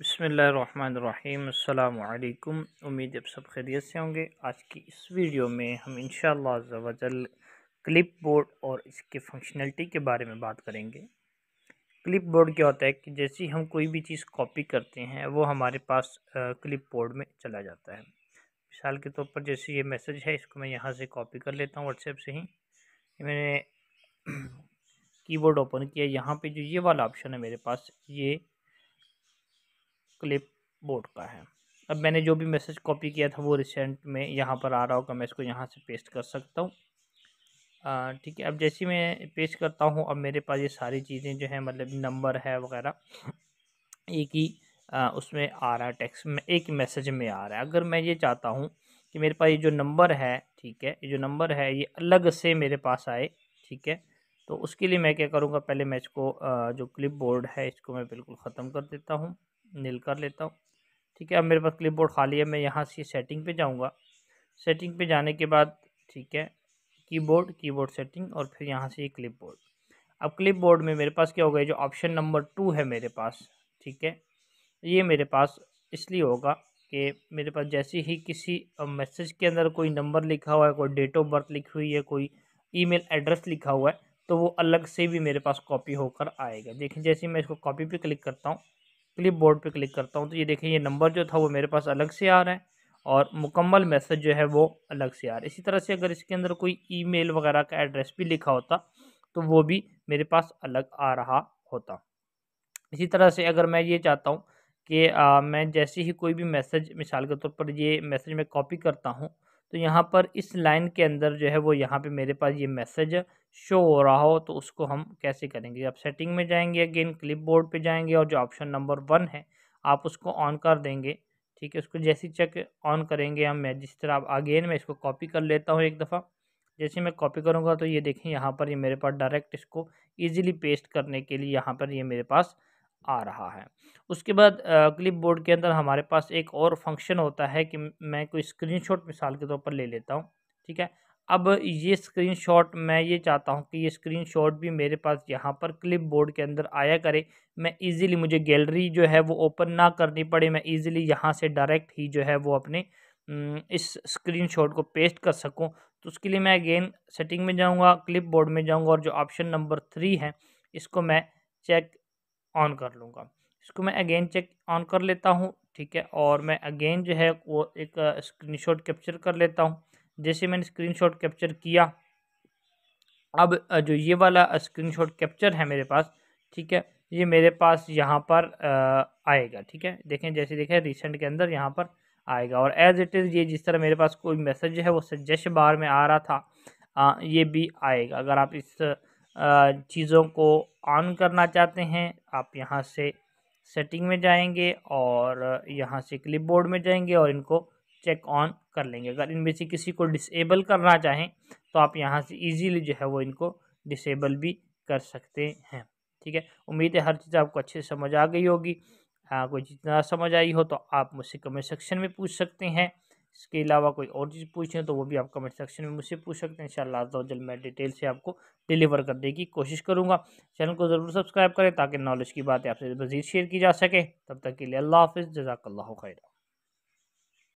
बसमीम् अल्लाम उम्मीद आप सब खैरियत से होंगे आज की इस वीडियो में हम इन शजल क्लिप बोर्ड और इसके फंक्शनलिटी के बारे में बात करेंगे क्लिप बोर्ड क्या होता है कि जैसे ही हम कोई भी चीज़ कॉपी करते हैं वो हमारे पास क्लिप बोर्ड में चला जाता है मिसाल के तौर पर जैसे ये मैसेज है इसको मैं यहाँ से कॉपी कर लेता हूँ व्हाट्सएप से ही मैंने कीबोर्ड ओपन किया यहाँ पे जो ये वाला ऑप्शन है मेरे पास ये क्लिप बोर्ड का है अब मैंने जो भी मैसेज कॉपी किया था वो रिसेंट में यहाँ पर आ रहा होगा मैं इसको यहाँ से पेस्ट कर सकता हूँ ठीक है अब जैसे मैं पेस्ट करता हूँ अब मेरे पास ये सारी चीज़ें जो हैं मतलब नंबर है वगैरह एक ही उसमें आ रहा है टेक्स्ट में एक मैसेज में आ रहा है अगर मैं ये चाहता हूँ कि मेरे पास ये जो नंबर है ठीक है ये जो नंबर है ये अलग से मेरे पास आए ठीक है तो उसके लिए मैं क्या करूँगा पहले मैं इसको जो क्लिप बोर्ड है इसको मैं बिल्कुल ख़त्म कर देता हूँ नील कर लेता हूँ ठीक है अब मेरे पास क्लिपबोर्ड खाली है मैं यहाँ से सेटिंग पे जाऊँगा सेटिंग पे जाने के बाद ठीक है कीबोर्ड कीबोर्ड सेटिंग और फिर यहाँ से ये क्लिपबोर्ड अब क्लिपबोर्ड में मेरे पास क्या होगा जो ऑप्शन नंबर टू है मेरे पास ठीक है ये मेरे पास इसलिए होगा कि मेरे पास जैसे ही किसी मैसेज के अंदर कोई नंबर लिखा हुआ है कोई डेट ऑफ बर्थ लिखी हुई है कोई ईमेल एड्रेस लिखा हुआ है तो वो अलग से भी मेरे पास कॉपी होकर आएगा देखिए जैसे मैं इसको कॉपी पे क्लिक करता हूँ क्लिप बोर्ड पर क्लिक करता हूँ तो ये देखें ये नंबर जो था वो मेरे पास अलग से आ रहा है और मुकम्मल मैसेज जो है वो अलग से आ रहा है इसी तरह से अगर इसके अंदर कोई ईमेल वगैरह का एड्रेस भी लिखा होता तो वो भी मेरे पास अलग आ रहा होता इसी तरह से अगर मैं ये चाहता हूँ कि आ, मैं जैसे ही कोई भी मैसेज मिसाल के तौर तो पर ये मैसेज मैं कॉपी करता हूँ तो यहाँ पर इस लाइन के अंदर जो है वो यहाँ पे मेरे पास ये मैसेज शो हो रहा हो तो उसको हम कैसे करेंगे आप सेटिंग में जाएंगे अगेन क्लिप बोर्ड पर जाएंगे और जो ऑप्शन नंबर वन है आप उसको ऑन कर देंगे ठीक है उसको जैसे चेक ऑन करेंगे हम मैं जिस तरह आप अगेन मैं इसको कॉपी कर लेता हूँ एक दफ़ा जैसे मैं कॉपी करूँगा तो ये देखें यहाँ पर ये मेरे पास डायरेक्ट इसको ईजिली पेस्ट करने के लिए यहाँ पर ये मेरे पास आ रहा है उसके बाद क्लिप बोर्ड के अंदर हमारे पास एक और फंक्शन होता है कि मैं कोई स्क्रीन मिसाल के तौर पर ले लेता हूँ ठीक है अब ये स्क्रीनशॉट मैं ये चाहता हूँ कि ये स्क्रीनशॉट भी मेरे पास यहाँ पर क्लिप बोर्ड के अंदर आया करे मैं इजीली मुझे गैलरी जो है वो ओपन ना करनी पड़े मैं इजीली यहाँ से डायरेक्ट ही जो है वो अपने इस स्क्रीनशॉट को पेस्ट कर सकूँ तो उसके लिए मैं अगेन सेटिंग में जाऊँगा क्लिप बोर्ड में जाऊँगा और जो ऑप्शन नंबर थ्री है इसको मैं चेक ऑन कर लूँगा इसको मैं अगेन चेक ऑन कर लेता हूँ ठीक है और मैं अगेन जो है वो एक स्क्रीनशॉट कैप्चर कर लेता हूँ जैसे मैंने स्क्रीनशॉट कैप्चर किया अब जो ये वाला स्क्रीनशॉट कैप्चर है मेरे पास ठीक है ये मेरे पास यहाँ पर आएगा ठीक है देखें जैसे देखें रिसेंट के अंदर यहाँ पर आएगा और एज इट इज़ ये जिस तरह मेरे पास कोई मैसेज है वो सजेस्ट बार में आ रहा था आ, ये भी आएगा अगर आप इस चीज़ों को ऑन करना चाहते हैं आप यहाँ से सेटिंग में जाएंगे और यहाँ से क्लिपबोर्ड में जाएंगे और इनको चेक ऑन कर लेंगे अगर इनमें से किसी को डिसेबल करना चाहें तो आप यहाँ से इजीली जो है वो इनको डिसेबल भी कर सकते हैं ठीक है उम्मीद है हर चीज़ आपको अच्छे से समझ आ गई होगी हाँ कोई चीज़ ना समझ आई हो तो आप मुझसे कमेंट सेक्शन में पूछ सकते हैं इसके अलावा कोई और चीज़ पूछें तो वो भी आप कमेंट सेक्शन में मुझसे पूछ सकते हैं इंशाल्लाह तो जल्द मैं डिटेल से आपको डिलीवर करने की कोशिश करूँगा चैनल को ज़रूर सब्सक्राइब करें ताकि नॉलेज की बातें आपसे मज़ीद शेयर की जा सके तब तक के लिए अल्लाह हाफ़ जजाकल्ला खैरा